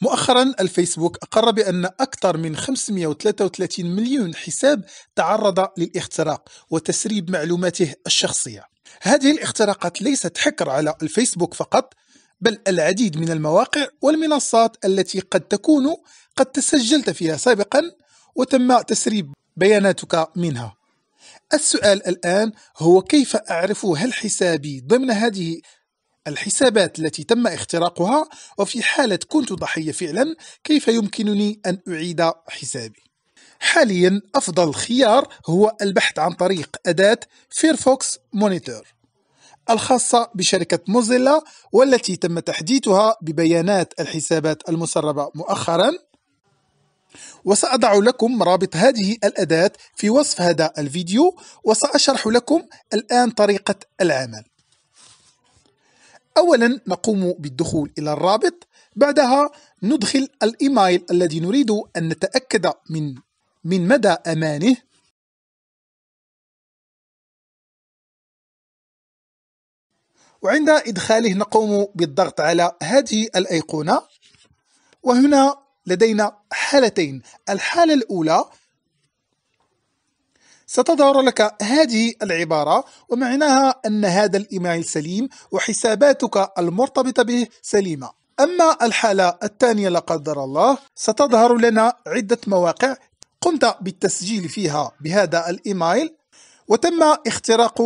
مؤخرا الفيسبوك أقر بأن أكثر من 533 مليون حساب تعرض للاختراق وتسريب معلوماته الشخصية هذه الاختراقات ليست حكر على الفيسبوك فقط بل العديد من المواقع والمنصات التي قد تكون قد تسجلت فيها سابقا وتم تسريب بياناتك منها السؤال الآن هو كيف أعرف هل حسابي ضمن هذه الحسابات التي تم اختراقها وفي حالة كنت ضحية فعلا كيف يمكنني أن أعيد حسابي حاليا أفضل خيار هو البحث عن طريق أداة فيرفوكس مونيتور الخاصة بشركة موزيلا والتي تم تحديثها ببيانات الحسابات المسربة مؤخرا وسأضع لكم رابط هذه الأداة في وصف هذا الفيديو وسأشرح لكم الآن طريقة العمل أولا نقوم بالدخول إلى الرابط بعدها ندخل الإيميل الذي نريد أن نتأكد من من مدى أمانه وعند إدخاله نقوم بالضغط على هذه الأيقونة وهنا لدينا حالتين الحالة الأولى ستظهر لك هذه العبارة ومعناها أن هذا الإيميل سليم وحساباتك المرتبطة به سليمة أما الحالة الثانية لا قدر الله ستظهر لنا عدة مواقع قمت بالتسجيل فيها بهذا الإيميل وتم اختراق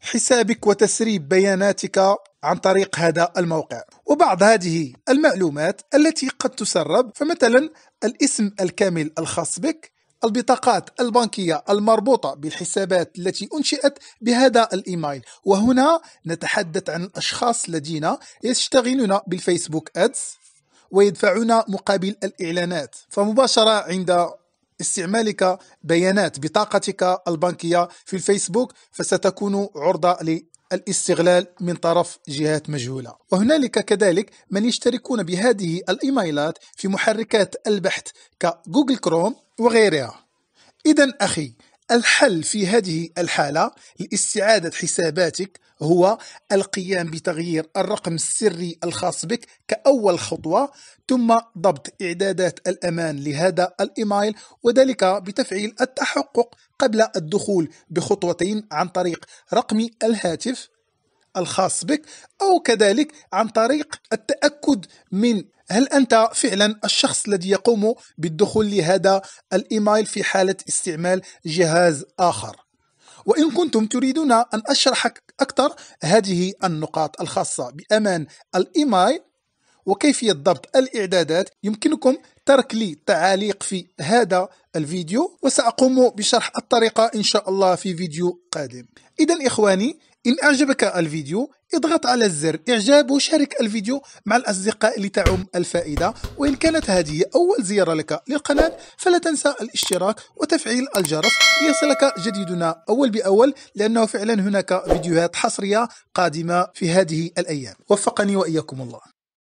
حسابك وتسريب بياناتك عن طريق هذا الموقع وبعض هذه المعلومات التي قد تسرب فمثلا الاسم الكامل الخاص بك البطاقات البنكية المربوطة بالحسابات التي أنشئت بهذا الإيميل وهنا نتحدث عن الأشخاص الذين يشتغلون بالفيسبوك أدز ويدفعون مقابل الإعلانات فمباشرة عند استعمالك بيانات بطاقتك البنكية في الفيسبوك فستكون عرضة الاستغلال من طرف جهات مجهولة وهنالك كذلك من يشتركون بهذه الإيميلات في محركات البحث كجوجل كروم وغيرها إذا أخي الحل في هذه الحالة لاستعادة حساباتك هو القيام بتغيير الرقم السري الخاص بك كأول خطوة ثم ضبط إعدادات الأمان لهذا الإيميل وذلك بتفعيل التحقق قبل الدخول بخطوتين عن طريق رقم الهاتف الخاص بك أو كذلك عن طريق التأكد من هل أنت فعلا الشخص الذي يقوم بالدخول لهذا الإيميل في حالة استعمال جهاز آخر؟ وإن كنتم تريدون أن أشرح أكثر هذه النقاط الخاصة بأمان الإيميل وكيفية ضبط الإعدادات يمكنكم ترك لي تعاليق في هذا الفيديو وسأقوم بشرح الطريقة إن شاء الله في فيديو قادم إذا إخواني إن أعجبك الفيديو اضغط على زر إعجاب وشارك الفيديو مع الأصدقاء لتعم الفائدة وإن كانت هذه أول زيارة لك للقناة فلا تنسى الاشتراك وتفعيل الجرس ليصلك جديدنا أول بأول لأنه فعلا هناك فيديوهات حصرية قادمة في هذه الأيام وفقني وإياكم الله